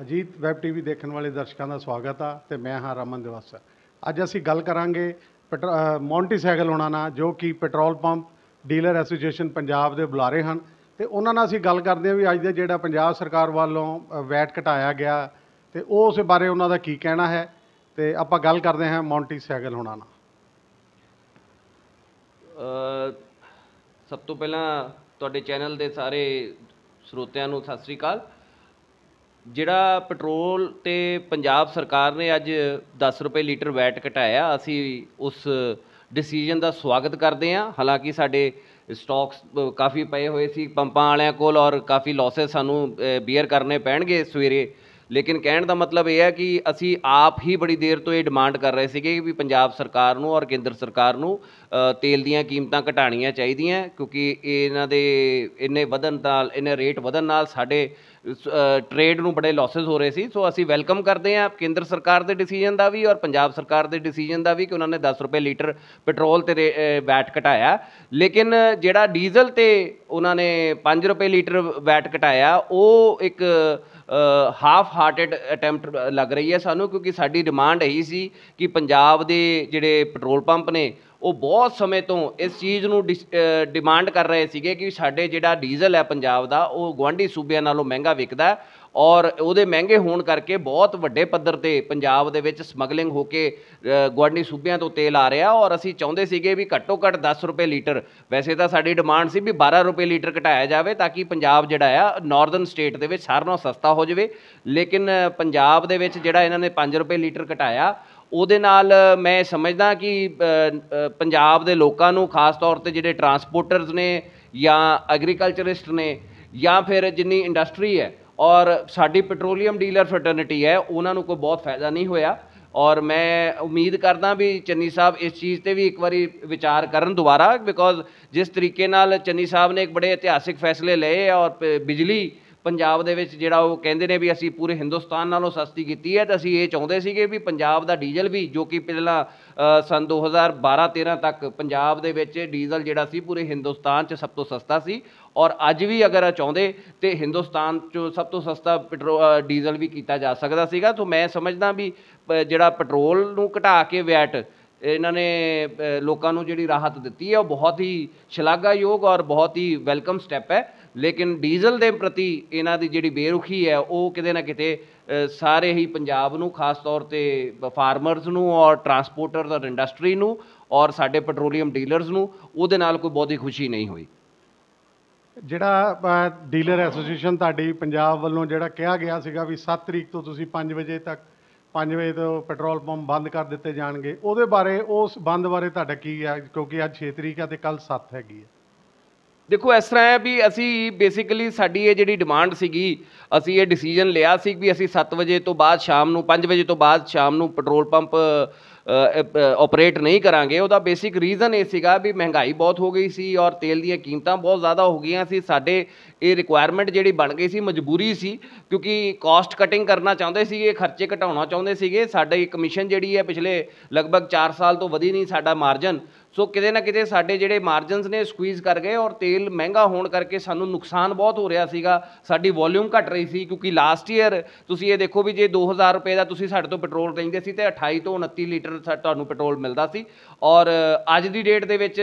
Ajit web TV ਦੇਖਣ ਵਾਲੇ ਦਰਸ਼ਕਾਂ ਦਾ ਸਵਾਗਤ ਆ ਤੇ ਮੈਂ ਹਾਂ ਰਮਨ ਦਿਵਸ ਅੱਜ ਅਸੀਂ ਗੱਲ ਕਰਾਂਗੇ ਮੌਂਟੀ ਸਾਈਕਲ ਉਹਨਾਂ ਨਾਲ ਜੋ ਕਿ petrol pump dealer association Punjab ਦੇ ਬੁਲਾਰੇ ਹਨ ਤੇ ਉਹਨਾਂ ਨਾਲ ਅਸੀਂ ਗੱਲ ਕਰਦੇ ਹਾਂ ਵੀ ਅੱਜ ਦੇ ਜਿਹੜਾ ਪੰਜਾਬ ਸਰਕਾਰ ਵੱਲੋਂ ਵੈਟ ਘਟਾਇਆ ਗਿਆ ਤੇ ਉਹ ਉਸ ਬਾਰੇ ਉਹਨਾਂ ਦਾ ਕੀ ਕਹਿਣਾ ਹੈ ਤੇ ਆਪਾਂ ਗੱਲ ਕਰਦੇ ਹਾਂ ਮੌਂਟੀ ਸਾਈਕਲ ਉਹਨਾਂ ਨਾਲ ਸਭ ਤੋਂ ਪਹਿਲਾਂ ਤੁਹਾਡੇ ਚੈਨਲ ਦੇ ਸਾਰੇ ਸਰੋਤਿਆਂ ਨੂੰ ਸਤਿ ਸ੍ਰੀ ਅਕਾਲ ਜਿਹੜਾ ਪੈਟਰੋਲ ਤੇ ਪੰਜਾਬ ਸਰਕਾਰ ਨੇ ਅੱਜ 10 ਰੁਪਏ ਲੀਟਰ ਵੈਟ ਘਟਾਇਆ ਅਸੀਂ ਉਸ ਡਿਸੀਜਨ ਦਾ ਸਵਾਗਤ ਕਰਦੇ ਹਾਂ ਹਾਲਾਂਕਿ ਸਾਡੇ ਸਟਾਕਸ ਕਾਫੀ ਪਏ ਹੋਏ ਸੀ ਪੰਪਾਂ ਵਾਲਿਆਂ ਕੋਲ ਔਰ ਕਾਫੀ ਲਾਸਸ ਸਾਨੂੰ ਬੀਅਰ ਕਰਨੇ ਪੈਣਗੇ ਸਵੇਰੇ ਲੇਕਿਨ ਕਹਿਣ ਦਾ ਮਤਲਬ ਇਹ ਹੈ ਕਿ ਅਸੀਂ ਆਪ ਹੀ ਬੜੀ ਦੇਰ ਤੋਂ ਇਹ ਡਿਮਾਂਡ ਕਰ ਰਹੇ ਸੀਗੇ ਕਿ ਵੀ ਪੰਜਾਬ ਸਰਕਾਰ ਨੂੰ ਔਰ ਕੇਂਦਰ ਸਰਕਾਰ ਨੂੰ ਤੇਲ ਦੀਆਂ ਕੀਮਤਾਂ ਘਟਾਉਣੀਆਂ ਚਾਹੀਦੀਆਂ ਕਿਉਂਕਿ ਇਹਨਾਂ ਦੇ ਇੰਨੇ ਵਧਨ ਨਾਲ ਇੰਨੇ ਰੇਟ ਵਧਨ ਨਾਲ ਸਾਡੇ ਟ੍ਰੇਡ ਨੂੰ ਬੜੇ ਲਾਸਸ ਹੋ ਰਹੇ ਸੀ ਸੋ ਅਸੀਂ ਵੈਲਕਮ ਕਰਦੇ ਹਾਂ ਕੇਂਦਰ ਸਰਕਾਰ ਦੇ ਡਿਸੀਜਨ ਦਾ ਵੀ ਔਰ ਪੰਜਾਬ ਸਰਕਾਰ ਦੇ ਡਿਸੀਜਨ ਦਾ ਵੀ ਕਿ ਉਹਨਾਂ ਨੇ 10 ਰੁਪਏ ਲੀਟਰ ਪੈਟਰੋਲ ਤੇ ਵੈਟ ਘਟਾਇਆ ਲੇਕਿਨ ਜਿਹੜਾ ਡੀਜ਼ਲ ਤੇ ਉਹਨਾਂ ਨੇ 5 ਰੁਪਏ ਲੀਟਰ ਵੈਟ ਘਟਾਇਆ ਉਹ ਇੱਕ ਹਾਫ ਹਾਰਟਡ ਅਟੈਂਪਟ ਲੱਗ ਰਹੀ ਹੈ ਸਾਨੂੰ ਕਿਉਂਕਿ ਸਾਡੀ ਡਿਮਾਂਡ ਇਹੀ ਸੀ ਕਿ ਪੰਜਾਬ ਦੇ ਜਿਹੜੇ ਪੈਟਰੋਲ ਪੰਪ ਨੇ ਉਹ ਬਹੁਤ ਸਮੇਂ ਤੋਂ ਇਸ ਚੀਜ਼ ਨੂੰ ਡਿਮਾਂਡ ਕਰ ਰਹੇ ਸੀਗੇ ਕਿ ਸਾਡੇ ਜਿਹੜਾ ਡੀਜ਼ਲ ਹੈ ਪੰਜਾਬ ਦਾ ਉਹ ਗਵਾਂਢੀ ਸੂਬਿਆਂ ਨਾਲੋਂ ਮਹਿੰਗਾ ਵਿਕਦਾ ਔਰ ਉਹਦੇ ਮਹਿੰਗੇ ਹੋਣ ਕਰਕੇ ਬਹੁਤ ਵੱਡੇ ਪੱਧਰ ਤੇ ਪੰਜਾਬ ਦੇ ਵਿੱਚ ਸਮਗਲਿੰਗ ਹੋ ਕੇ ਗਵਾਂਢੀ ਸੂਬਿਆਂ ਤੋਂ ਤੇਲ ਆ ਰਿਹਾ ਔਰ ਅਸੀਂ ਚਾਹੁੰਦੇ ਸੀਗੇ ਵੀ ਘੱਟੋ ਘੱਟ 10 ਰੁਪਏ ਲੀਟਰ ਵੈਸੇ ਤਾਂ ਸਾਡੀ ਡਿਮਾਂਡ ਸੀ ਵੀ 12 ਰੁਪਏ ਲੀਟਰ ਘਟਾਇਆ ਜਾਵੇ ਤਾਂ ਕਿ ਪੰਜਾਬ ਜਿਹੜਾ ਆ ਨਾਰਦਰਨ ਸਟੇਟ ਦੇ ਵਿੱਚ ਸਾਰਿਆਂ ਨਾਲੋਂ ਸਸਤਾ ਹੋ ਜਾਵੇ ਲੇਕਿਨ ਪੰਜਾਬ ਦੇ ਵਿੱਚ ਜਿਹੜਾ ਇਹਨਾਂ ਨੇ 5 ਰੁਪਏ ਲੀਟਰ ਘਟਾਇਆ ਉਹਦੇ ਨਾਲ ਮੈਂ ਸਮਝਦਾ ਕਿ ਪੰਜਾਬ ਦੇ ਲੋਕਾਂ ਨੂੰ ਖਾਸ ਤੌਰ ਤੇ ਜਿਹੜੇ ਟਰਾਂਸਪੋਰਟਰਸ ਨੇ ਜਾਂ ਐਗਰੀਕਲਚਰਿਸਟ ਨੇ ਜਾਂ ਫਿਰ ਜਿੰਨੀ ਇੰਡਸਟਰੀ ਹੈ ਔਰ ਸਾਡੀ ਪੈਟਰੋਲੀਅਮ ਡੀਲਰ ਫਰਟਰਨਿਟੀ ਹੈ ਉਹਨਾਂ ਨੂੰ ਕੋਈ ਬਹੁਤ ਫਾਇਦਾ ਨਹੀਂ ਹੋਇਆ ਔਰ ਮੈਂ ਉਮੀਦ ਕਰਦਾ ਵੀ ਚੰਨੀ ਸਾਹਿਬ ਇਸ ਚੀਜ਼ ਤੇ ਵੀ ਇੱਕ ਵਾਰੀ ਵਿਚਾਰ ਕਰਨ ਦੁਬਾਰਾ ਬਿਕੋਜ਼ ਜਿਸ ਤਰੀਕੇ ਨਾਲ ਚੰਨੀ ਸਾਹਿਬ ਨੇ ਇੱਕ ਬੜੇ ਇਤਿਹਾਸਿਕ ਫੈਸਲੇ ਲਏ ਔਰ ਬਿਜਲੀ ਪੰਜਾਬ ਦੇ ਵਿੱਚ ਜਿਹੜਾ ਉਹ ਕਹਿੰਦੇ ਨੇ ਵੀ ਅਸੀਂ ਪੂਰੇ ਹਿੰਦੁਸਤਾਨ ਨਾਲੋਂ ਸਸਤੀ ਕੀਤੀ ਹੈ ਤਾਂ ਅਸੀਂ ਇਹ ਚਾਹੁੰਦੇ ਸੀਗੇ ਵੀ ਪੰਜਾਬ ਦਾ ਡੀਜ਼ਲ ਵੀ ਜੋ ਕਿ ਪਹਿਲਾਂ ਸਨ 2012-13 ਤੱਕ ਪੰਜਾਬ ਦੇ ਵਿੱਚ ਡੀਜ਼ਲ ਜਿਹੜਾ ਸੀ ਪੂਰੇ ਹਿੰਦੁਸਤਾਨ 'ਚ ਸਭ ਤੋਂ ਸਸਤਾ ਸੀ ਔਰ ਅੱਜ ਵੀ ਅਗਰ ਆ ਚਾਹੁੰਦੇ ਤੇ ਹਿੰਦੁਸਤਾਨ 'ਚ ਸਭ ਤੋਂ ਸਸਤਾ ਪੈਟਰੋਲ ਡੀਜ਼ਲ ਵੀ ਕੀਤਾ ਜਾ ਸਕਦਾ ਸੀਗਾ ਤੋਂ ਮੈਂ ਸਮਝਦਾ ਵੀ ਜਿਹੜਾ ਪੈਟਰੋਲ ਨੂੰ ਘਟਾ ਕੇ ਵੈਟ ਇਹਨਾਂ ਨੇ ਲੋਕਾਂ ਨੂੰ ਜਿਹੜੀ ਰਾਹਤ ਦਿੱਤੀ ਹੈ ਉਹ ਬਹੁਤ ਹੀ ਸ਼ਲਾਘਾਯੋਗ ਔਰ ਬਹੁਤ ਹੀ ਵੈਲਕਮ ਸਟੈਪ ਹੈ ਲੇਕਿਨ ਡੀਜ਼ਲ ਦੇ ਪ੍ਰਤੀ ਇਹਨਾਂ ਦੀ ਜਿਹੜੀ ਬੇਰੁਖੀ ਹੈ ਉਹ ਕਿਤੇ ਨਾ ਕਿਤੇ ਸਾਰੇ ਹੀ ਪੰਜਾਬ ਨੂੰ ਖਾਸ ਤੌਰ ਤੇ ਫਾਰਮਰਸ ਨੂੰ ਔਰ ਟਰਾਂਸਪੋਰਟਰ ਔਰ ਇੰਡਸਟਰੀ ਨੂੰ ਔਰ ਸਾਡੇ ਪੈਟਰੋਲੀਅਮ ਡੀਲਰਸ ਨੂੰ ਉਹਦੇ ਨਾਲ ਕੋਈ ਬਹੁਤੀ ਖੁਸ਼ੀ ਨਹੀਂ ਹੋਈ ਜਿਹੜਾ ਡੀਲਰ ਐਸੋਸੀਏਸ਼ਨ ਤੁਹਾਡੀ ਪੰਜਾਬ ਵੱਲੋਂ ਜਿਹੜਾ ਕਿਹਾ ਗਿਆ ਸੀਗਾ ਵੀ 7 ਤਰੀਕ ਤੋਂ ਤੁਸੀਂ 5 ਵਜੇ ਤੱਕ 5 ਵਜੇ ਤੋਂ ਪੈਟਰੋਲ ਪੰਪ ਬੰਦ ਕਰ ਦਿੱਤੇ ਜਾਣਗੇ ਉਹਦੇ ਬਾਰੇ ਉਸ ਬੰਦ ਬਾਰੇ ਤੁਹਾਡਾ ਕੀ ਹੈ ਕਿਉਂਕਿ ਅੱਜ 6 ਤਰੀਕ ਹੈ ਤੇ ਕੱਲ 7 ਹੈਗੀ ਹੈ ਦੇਖੋ ਇਸ ਤਰ੍ਹਾਂ ਹੈ ਵੀ ਅਸੀਂ ਬੇਸਿਕਲੀ ਸਾਡੀ ਇਹ ਜਿਹੜੀ ਡਿਮਾਂਡ ਸੀਗੀ ਅਸੀਂ ਇਹ ਡਿਸੀਜਨ ਲਿਆ ਸੀ ਵੀ ਅਸੀਂ 7 ਵਜੇ ਤੋਂ ਬਾਅਦ ਸ਼ਾਮ ਨੂੰ 5 ਵਜੇ ਤੋਂ ਬਾਅਦ ਸ਼ਾਮ ਨੂੰ ਪੈਟਰੋਲ ਪੰਪ ਆਪਰੇਟ ਨਹੀਂ ਕਰਾਂਗੇ ਉਹਦਾ ਬੇਸਿਕ ਰੀਜ਼ਨ ਇਹ ਸੀਗਾ ਵੀ ਮਹਿੰਗਾਈ ਬਹੁਤ ਹੋ ਗਈ ਸੀ ਔਰ ਤੇਲ ਦੀਆਂ ਕੀਮਤਾਂ ਬਹੁਤ ਜ਼ਿਆਦਾ ਹੋ ਗਈਆਂ ਸੀ ਸਾਡੇ ਇਹ ਰਿਕੁਆਇਰਮੈਂਟ ਜਿਹੜੀ ਬਣ ਗਈ ਸੀ ਮਜਬੂਰੀ ਸੀ ਕਿਉਂਕਿ ਕਾਸਟ ਕਟਿੰਗ ਕਰਨਾ ਚਾਹੁੰਦੇ ਸੀਗੇ ਖਰਚੇ ਘਟਾਉਣਾ ਚਾਹੁੰਦੇ ਸੀਗੇ ਸਾਡੇ ਕਮਿਸ਼ਨ ਜਿਹੜੀ ਹੈ ਪਿਛਲੇ ਲਗਭਗ 4 ਸਾਲ ਤੋਂ ਵਧੀ ਨਹੀਂ ਸਾਡਾ ਮਾਰਜਨ ਸੋ ਕਿਤੇ ਨਾ ਕਿਤੇ ਸਾਡੇ ਜਿਹੜੇ ਮਾਰਜਨਸ ਨੇ ਸਕਵੀਜ਼ ਕਰ ਗਏ ਔਰ ਤੇਲ ਮਹਿੰਗਾ ਹੋਣ ਕਰਕੇ ਸਾਨੂੰ ਨੁਕਸਾਨ ਬਹੁਤ ਹੋ ਰਿਹਾ ਸੀਗਾ ਸਾਡੀ ਵੋਲਿਊਮ ਘਟ ਰਹੀ ਸੀ ਕਿਉਂਕਿ ਲਾਸਟ ਈਅਰ ਤੁਸੀਂ ਇਹ ਦੇਖੋ ਵੀ ਜੇ 2000 ਰੁਪਏ ਦਾ ਤੁਸੀਂ ਸਾਡੇ ਤੋਂ ਪੈਟਰੋਲ ਲੈਂਦੇ ਸੀ ਤੇ 28 ਤੋਂ 29 ਲੀਟਰ ਤੁਹਾਨੂੰ ਪੈਟਰੋਲ ਮਿਲਦਾ ਸੀ ਔਰ ਅੱਜ ਦੀ ਡੇਟ ਦੇ ਵਿੱਚ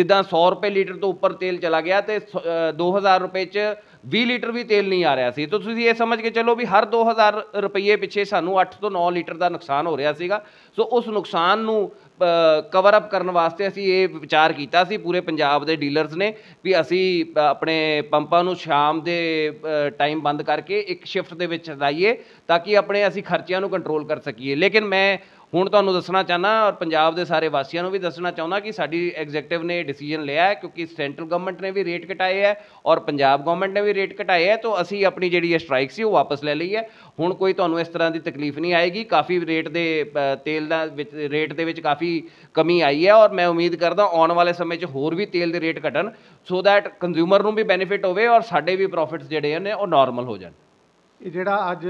ਜਿੱਦਾਂ 100 ਰੁਪਏ ਲੀਟਰ ਤੋਂ ਉੱਪਰ ਤੇਲ ਚਲਾ ਗਿਆ ਤੇ 2000 ਰੁਪਏ 'ਚ 20 ਲੀਟਰ ਵੀ ਤੇਲ ਨਹੀਂ ਆ ਰਿਹਾ ਸੀ ਤਾਂ ਤੁਸੀਂ ਇਹ ਸਮਝ ਕੇ ਚੱਲੋ ਵੀ ਹਰ 2000 ਰੁਪਏ ਪਿੱਛੇ ਸਾਨੂੰ 8 ਤੋਂ 9 ਲੀਟਰ ਦਾ ਨੁਕਸਾਨ ਹੋ ਰਿਹਾ ਸੀਗਾ ਸੋ ਉਸ ਨੁਕਸਾਨ ਨੂੰ ਕਵਰ ਅਪ ਕਰਨ ਵਾਸਤੇ ਅਸੀਂ ਇਹ ਵਿਚਾਰ ਕੀਤਾ ਸੀ ਪੂਰੇ ਪੰਜਾਬ ਦੇ ਡੀਲਰਸ ਨੇ ਵੀ ਅਸੀਂ ਆਪਣੇ ਪੰਪਾਂ ਨੂੰ ਸ਼ਾਮ ਦੇ ਟਾਈਮ ਬੰਦ ਕਰਕੇ ਇੱਕ ਸ਼ਿਫਟ ਦੇ ਵਿੱਚ ਚਲਾਈਏ ਤਾਂ ਕਿ ਆਪਣੇ ਅਸੀਂ ਖਰਚਿਆਂ ਨੂੰ ਕੰਟਰੋਲ ਕਰ ਸਕੀਏ ਲੇਕਿਨ ਮੈਂ ਹੁਣ ਤੁਹਾਨੂੰ ਦੱਸਣਾ ਚਾਹਨਾ ਔਰ ਪੰਜਾਬ ਦੇ ਸਾਰੇ ਵਾਸੀਆਂ ਨੂੰ ਵੀ ਦੱਸਣਾ ਚਾਹੁੰਦਾ ਕਿ ਸਾਡੀ ਐਗਜ਼ੈਕਟਿਵ ਨੇ ਡਿਸੀਜਨ ਲਿਆ ਹੈ ਕਿਉਂਕਿ ਸੈਂਟਰਲ ਗਵਰਨਮੈਂਟ ਨੇ ਵੀ ਰੇਟ ਘਟਾਏ ਹੈ ਔਰ ਪੰਜਾਬ ਗਵਰਨਮੈਂਟ ਨੇ ਵੀ ਰੇਟ ਘਟਾਏ ਹੈ ਤਾਂ ਅਸੀਂ ਆਪਣੀ ਜਿਹੜੀ ਇਹ ਸਟ੍ਰਾਈਕ ਸੀ ਉਹ ਵਾਪਸ ਲੈ ਲਈ ਹੈ ਹੁਣ ਕੋਈ ਤੁਹਾਨੂੰ ਇਸ ਤਰ੍ਹਾਂ ਦੀ ਤਕਲੀਫ ਨਹੀਂ ਆਏਗੀ ਕਾਫੀ ਰੇਟ ਦੇ ਤੇਲ ਦਾ ਵਿੱਚ ਰੇਟ ਦੇ ਵਿੱਚ ਕਾਫੀ ਕਮੀ ਆਈ ਹੈ ਔਰ ਮੈਂ ਉਮੀਦ ਕਰਦਾ ਆਉਣ ਵਾਲੇ ਸਮੇਂ 'ਚ ਹੋਰ ਵੀ ਤੇਲ ਦੇ ਰੇਟ ਘਟਣ ਸੋ ਥੈਟ ਕੰਜ਼ਿਊਮਰ ਨੂੰ ਵੀ ਬੈਨੀਫਿਟ ਹੋਵੇ ਔਰ ਸਾਡੇ ਵੀ ਪ੍ਰੋਫਿਟਸ ਜਿਹੜੇ ਨੇ ਉਹ ਨਾਰਮਲ ਹੋ ਜਾਣ ਇਹ ਜਿਹੜਾ ਅੱਜ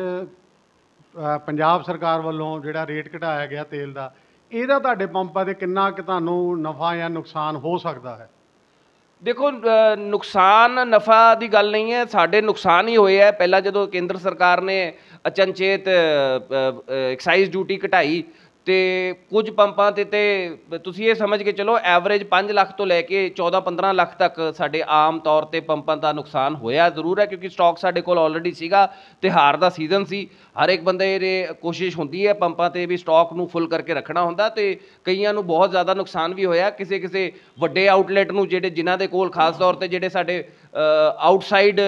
ਪੰਜਾਬ ਸਰਕਾਰ ਵੱਲੋਂ ਜਿਹੜਾ ਰੇਟ ਘਟਾਇਆ ਗਿਆ ਤੇਲ ਦਾ ਇਹਦਾ ਤੁਹਾਡੇ ਪੰਪਾਂ ਤੇ ਕਿੰਨਾ ਕਿ ਤੁਹਾਨੂੰ ਨਫਾ ਜਾਂ ਨੁਕਸਾਨ ਹੋ ਸਕਦਾ ਹੈ ਦੇਖੋ ਨੁਕਸਾਨ ਨਫਾ ਦੀ ਗੱਲ ਨਹੀਂ ਹੈ ਸਾਡੇ ਨੁਕਸਾਨ ਹੀ ਹੋਏ ਆ ਪਹਿਲਾਂ ਜਦੋਂ ਕੇਂਦਰ ਸਰਕਾਰ ਨੇ ਅਚਨਚੇਤ ਐਕਸਾਈਜ਼ ਡਿਊਟੀ ਘਟਾਈ ਤੇ ਕੁਝ ਪੰਪਾਂ ਤੇ ਤੇ ਤੁਸੀਂ ਇਹ ਸਮਝ ਕੇ ਚਲੋ ਐਵਰੇਜ 5 ਲੱਖ ਤੋਂ ਲੈ ਕੇ 14-15 ਲੱਖ ਤੱਕ ਸਾਡੇ ਆਮ ਤੌਰ ਤੇ ਪੰਪਾਂ ਦਾ ਨੁਕਸਾਨ ਹੋਇਆ ਜ਼ਰੂਰ ਹੈ ਕਿਉਂਕਿ ਸਟਾਕ ਸਾਡੇ ਕੋਲ ਆਲਰੇਡੀ ਸੀਗਾ ਤਿਹਾਰ ਦਾ ਸੀਜ਼ਨ ਸੀ ਹਰ ਇੱਕ ਬੰਦੇ ਦੇ ਕੋਸ਼ਿਸ਼ ਹੁੰਦੀ ਹੈ ਪੰਪਾਂ ਤੇ ਵੀ ਸਟਾਕ ਨੂੰ ਫੁੱਲ ਕਰਕੇ ਰੱਖਣਾ ਹੁੰਦਾ ਤੇ ਕਈਆਂ ਨੂੰ ਬਹੁਤ ਜ਼ਿਆਦਾ ਨੁਕਸਾਨ ਵੀ ਹੋਇਆ ਕਿਸੇ ਕਿਸੇ ਵੱਡੇ ਆਊਟਲੈਟ ਨੂੰ ਜਿਹੜੇ ਜਿਨ੍ਹਾਂ ਦੇ ਕੋਲ ਖਾਸ ਤੌਰ ਤੇ ਜਿਹੜੇ ਸਾਡੇ ਆਊਟਸਾਈਡ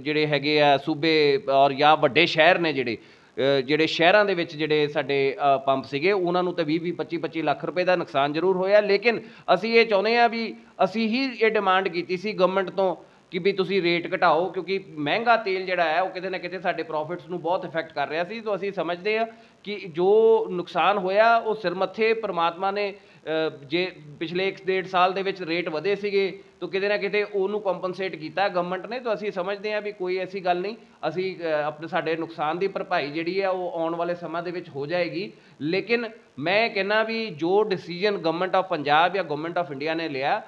ਜਿਹੜੇ ਹੈਗੇ ਆ ਸੂਬੇ ਔਰ ਜਾਂ ਵੱਡੇ ਸ਼ਹਿਰ ਨੇ ਜਿਹੜੇ ਜਿਹੜੇ ਸ਼ਹਿਰਾਂ ਦੇ ਵਿੱਚ ਜਿਹੜੇ ਸਾਡੇ ਪੰਪ ਸੀਗੇ ਉਹਨਾਂ ਨੂੰ ਤਾਂ 20 20 25 25 ਲੱਖ ਰੁਪਏ ਦਾ ਨੁਕਸਾਨ ਜ਼ਰੂਰ ਹੋਇਆ ਲੇਕਿਨ ਅਸੀਂ ਇਹ ਚਾਹੁੰਦੇ ਆ ਵੀ ਅਸੀਂ ਹੀ ਇਹ ਡਿਮਾਂਡ ਕੀਤੀ ਸੀ ਗਵਰਨਮੈਂਟ ਤੋਂ ਕਿ ਵੀ ਤੁਸੀਂ ਰੇਟ ਘਟਾਓ ਕਿਉਂਕਿ ਮਹਿੰਗਾ ਤੇਲ ਜਿਹੜਾ ਹੈ ਉਹ ਕਿਤੇ ਨਾ ਕਿਤੇ ਸਾਡੇ ਪ੍ਰੋਫਿਟਸ ਨੂੰ ਬਹੁਤ ਇਫੈਕਟ ਕਰ ਰਿਹਾ ਸੀ ਤੋਂ ਅਸੀਂ ਸਮਝਦੇ ਆ ਕਿ ਜੋ ਨੁਕਸਾਨ ਹੋਇਆ ਉਹ ਸਿਰ ਮੱਥੇ ਪਰਮਾਤਮਾ ਨੇ ਜੇ ਪਿਛਲੇ 1.5 ਸਾਲ ਦੇ ਵਿੱਚ ਰੇਟ ਵਧੇ ਸੀਗੇ ਤਾਂ ਕਿਤੇ ਨਾ ਕਿਤੇ ਉਹਨੂੰ ਕੰਪਨਸੇਟ ਕੀਤਾ ਗਵਰਨਮੈਂਟ ਨੇ ਤਾਂ ਅਸੀਂ ਸਮਝਦੇ ਹਾਂ ਵੀ ਕੋਈ ਐਸੀ ਗੱਲ ਨਹੀਂ ਅਸੀਂ ਆਪਣੇ ਸਾਡੇ ਨੁਕਸਾਨ ਦੀ ਭਰਪਾਈ ਜਿਹੜੀ ਹੈ ਉਹ ਆਉਣ ਵਾਲੇ ਸਮਾਂ ਦੇ ਵਿੱਚ ਹੋ ਜਾਏਗੀ ਲੇਕਿਨ ਮੈਂ ਕਹਿੰਨਾ ਵੀ ਜੋ ਡਿਸੀਜਨ ਗਵਰਨਮੈਂਟ ਆਫ ਪੰਜਾਬ ਜਾਂ ਗਵਰਨਮੈਂਟ ਆਫ ਇੰਡੀਆ ਨੇ ਲਿਆ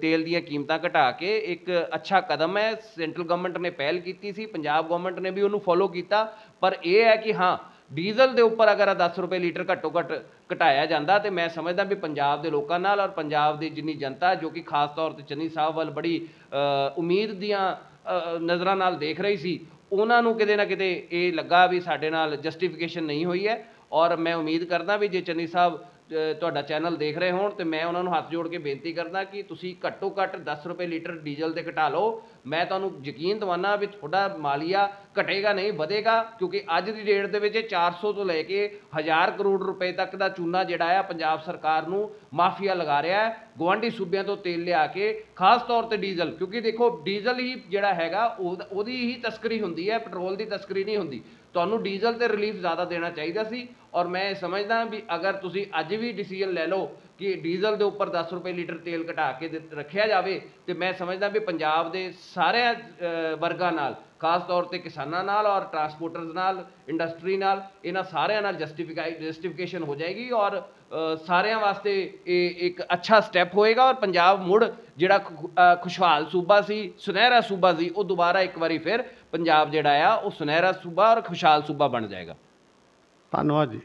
ਤੇਲ ਦੀਆਂ ਕੀਮਤਾਂ ਘਟਾ ਕੇ ਇੱਕ ਅੱਛਾ ਕਦਮ ਹੈ ਸੈਂਟਰਲ ਗਵਰਨਮੈਂਟ ਨੇ ਪਹਿਲ ਕੀਤੀ ਸੀ ਪੰਜਾਬ ਗਵਰਨਮੈਂਟ ਨੇ ਵੀ ਉਹਨੂੰ ਫੋਲੋ ਕੀਤਾ ਪਰ ਇਹ ਹੈ ਕਿ ਹਾਂ ਡੀਜ਼ਲ ਦੇ ਉੱਪਰ ਅਗਰ 10 ਰੁਪਏ ਲੀਟਰ ਘੱਟੋ ਘੱਟ ਘਟਾਇਆ ਜਾਂਦਾ ਤੇ ਮੈਂ ਸਮਝਦਾ ਵੀ ਪੰਜਾਬ ਦੇ ਲੋਕਾਂ ਨਾਲ ਔਰ ਪੰਜਾਬ ਦੀ ਜਿੰਨੀ ਜਨਤਾ ਜੋ ਕਿ ਖਾਸ ਤੌਰ ਤੇ ਚੰਨੀ ਸਾਹਿਬ ਵੱਲ ਬੜੀ ਉਮੀਦ ਦੀਆਂ ਨਜ਼ਰਾਂ ਨਾਲ ਦੇਖ ਰਹੀ ਸੀ ਉਹਨਾਂ ਨੂੰ ਕਿਤੇ ਨਾ ਕਿਤੇ ਇਹ ਲੱਗਾ ਵੀ ਸਾਡੇ ਨਾਲ ਜਸਟੀਫਿਕੇਸ਼ਨ ਨਹੀਂ ਹੋਈ ਹੈ ਔਰ ਮੈਂ ਉਮੀਦ ਕਰਦਾ ਵੀ ਜੇ ਚੰਨੀ ਸਾਹਿਬ ਤੁਹਾਡਾ ਚੈਨਲ ਦੇਖ ਰਹੇ ਹੋਣ ਤੇ ਮੈਂ ਉਹਨਾਂ ਨੂੰ ਹੱਥ ਜੋੜ ਕੇ ਬੇਨਤੀ ਕਰਦਾ ਕਿ ਤੁਸੀਂ ਘੱਟੋ ਘੱਟ 10 ਰੁਪਏ ਲੀਟਰ ਡੀਜ਼ਲ ਤੇ ਘਟਾ ਲਓ ਮੈਂ ਤੁਹਾਨੂੰ ਯਕੀਨ ਦਿਵਾਨਾ ਵੀ ਤੁਹਾਡਾ ਮਾਲੀਆ ਘਟੇਗਾ ਨਹੀਂ ਵਧੇਗਾ ਕਿਉਂਕਿ ਅੱਜ ਦੀ ਡੇਟ ਦੇ ਵਿੱਚ 400 ਤੋਂ ਲੈ ਕੇ 1000 ਕਰੋੜ ਰੁਪਏ ਤੱਕ ਦਾ ਚੂਨਾ ਜਿਹੜਾ ਆ ਪੰਜਾਬ ਸਰਕਾਰ ਨੂੰ ਮਾਫੀਆ ਲਗਾ ਰਿਹਾ ਹੈ ਗਵਾਂਢੀ ਸੂਬਿਆਂ ਤੋਂ ਤੇਲ ਲਿਆ ਕੇ ਖਾਸ ਤੌਰ ਤੇ ਡੀਜ਼ਲ ਕਿਉਂਕਿ ਦੇਖੋ ਡੀਜ਼ਲ ਹੀ ਜਿਹੜਾ ਹੈਗਾ ਉਹਦੀ ਹੀ ਤਸਕਰੀ ਹੁੰਦੀ ਹੈ ਪੈਟਰੋਲ ਦੀ ਤਸਕਰੀ ਨਹੀਂ ਹੁੰਦੀ ਤੁਹਾਨੂੰ ਡੀਜ਼ਲ ਤੇ ਰਿਲੀਫ ਜ਼ਿਆਦਾ ਦੇਣਾ ਚਾਹੀਦਾ ਸੀ ਔਰ ਮੈਂ ਸਮਝਦਾ ਵੀ ਅਗਰ ਤੁਸੀਂ ਅੱਜ ਵੀ ਡਿਸੀਜਨ ਲੈ ਲਓ ਕਿ ਡੀਜ਼ਲ ਦੇ ਉੱਪਰ 10 ਰੁਪਏ ਲੀਟਰ ਤੇਲ ਘਟਾ ਕੇ ਰੱਖਿਆ ਜਾਵੇ ਤੇ ਮੈਂ ਸਮਝਦਾ ਵੀ ਪੰਜਾਬ ਦੇ ਸਾਰੇ ਵਰਗਾਂ ਨਾਲ ਖਾਸ ਤੌਰ ਤੇ ਕਿਸਾਨਾਂ ਨਾਲ ਔਰ ਟਰਾਂਸਪੋਰਟਰਸ ਨਾਲ ਇੰਡਸਟਰੀ ਨਾਲ ਇਹਨਾਂ ਸਾਰਿਆਂ ਨਾਲ ਜਸਟੀਫਾਈ ਜਸਟੀਫਿਕੇਸ਼ਨ ਹੋ ਜਾਏਗੀ ਔਰ ਸਾਰਿਆਂ ਵਾਸਤੇ ਇਹ ਇੱਕ ਅੱਛਾ ਸਟੈਪ ਹੋਏਗਾ ਔਰ ਪੰਜਾਬ ਮੁੜ ਜਿਹੜਾ ਖੁਸ਼ਹਾਲ ਸੂਬਾ ਸੀ ਸੁਨਹਿਰਾ ਸੂਬਾ ਸੀ ਉਹ ਦੁਬਾਰਾ ਇੱਕ ਵਾਰੀ ਫਿਰ ਪੰਜਾਬ ਜਿਹੜਾ ਆ ਉਹ ਸੁਨਹਿਰਾ ਸੂਬਾ ਔਰ ਖੁਸ਼ਹਾਲ ਸੂਬਾ ਬਣ ਜਾਏਗਾ ਧੰਨਵਾਦ ਜੀ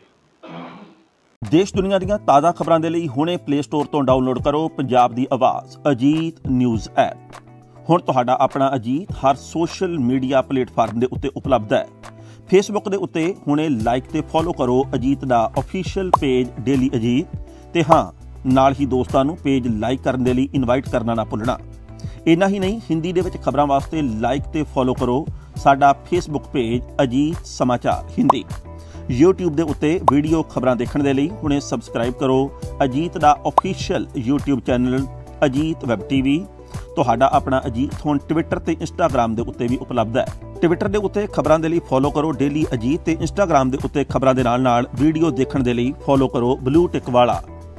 ਦੇਸ਼ ਦੁਨੀਆ ਦੀਆਂ ਤਾਜ਼ਾ ਖਬਰਾਂ ਦੇ ਲਈ ਹੁਣੇ ਪਲੇ ਸਟੋਰ ਤੋਂ ਡਾਊਨਲੋਡ ਕਰੋ ਪੰਜਾਬ ਦੀ ਆਵਾਜ਼ ਅਜੀਤ ਨਿਊਜ਼ ਐਪ ਹੁਣ ਤੁਹਾਡਾ ਆਪਣਾ ਅਜੀਤ ਹਰ ਸੋਸ਼ਲ ਮੀਡੀਆ ਪਲੇਟਫਾਰਮ ਦੇ ਉੱਤੇ ਉਪਲਬਧ ਹੈ ਫੇਸਬੁੱਕ ਦੇ ਉੱਤੇ ਹੁਣੇ ਲਾਈਕ ਤੇ ਫੋਲੋ ਕਰੋ ਅਜੀਤ ਦਾ ਅਫੀਸ਼ੀਅਲ ਪੇਜ ਡੇਲੀ ਅਜੀਤ ਤੇ ਹਾਂ ਨਾਲ ਹੀ ਦੋਸਤਾਂ ਨੂੰ ਪੇਜ ਲਾਈਕ ਕਰਨ ਦੇ ਲਈ ਇਨਵਾਈਟ ਕਰਨਾ ਨਾ ਭੁੱਲਣਾ ਇੰਨਾ ਹੀ ਨਹੀਂ ਹਿੰਦੀ ਦੇ ਵਿੱਚ ਖਬਰਾਂ ਵਾਸਤੇ ਲਾਈਕ ਤੇ ਫੋਲੋ ਕਰੋ ਸਾਡਾ ਫੇਸਬੁੱਕ ਪੇਜ ਅਜੀਤ ਸਮਾਚਾਰ ਹਿੰਦੀ YouTube ਦੇ ਉੱਤੇ ਵੀਡੀਓ ਖਬਰਾਂ ਦੇਖਣ ਦੇ ਲਈ ਹੁਣੇ ਸਬਸਕ੍ਰਾਈਬ ਕਰੋ ਅਜੀਤ ਦਾ official YouTube channel Ajit web TV ਤੁਹਾਡਾ ਆਪਣਾ ਅਜੀਤ ਹੁਣ ਟਵਿੱਟਰ ਤੇ ਇੰਸਟਾਗ੍ਰam ਦੇ ਉੱਤੇ ਵੀ ਉਪਲਬਧ ਹੈ ਟਵਿੱਟਰ ਦੇ ਉੱਤੇ ਖਬਰਾਂ ਦੇ ਲਈ ਫੋਲੋ ਕਰੋ ਡੇਲੀ ਅਜੀਤ ਤੇ ਇੰਸਟਾਗ੍ਰam ਦੇ ਉੱਤੇ ਖਬਰਾਂ ਦੇ ਨਾਲ ਨਾਲ ਵੀਡੀਓ ਦੇਖਣ ਦੇ ਲਈ ਫੋਲੋ ਕਰੋ ਬਲੂ ਟਿਕ ਵਾਲਾ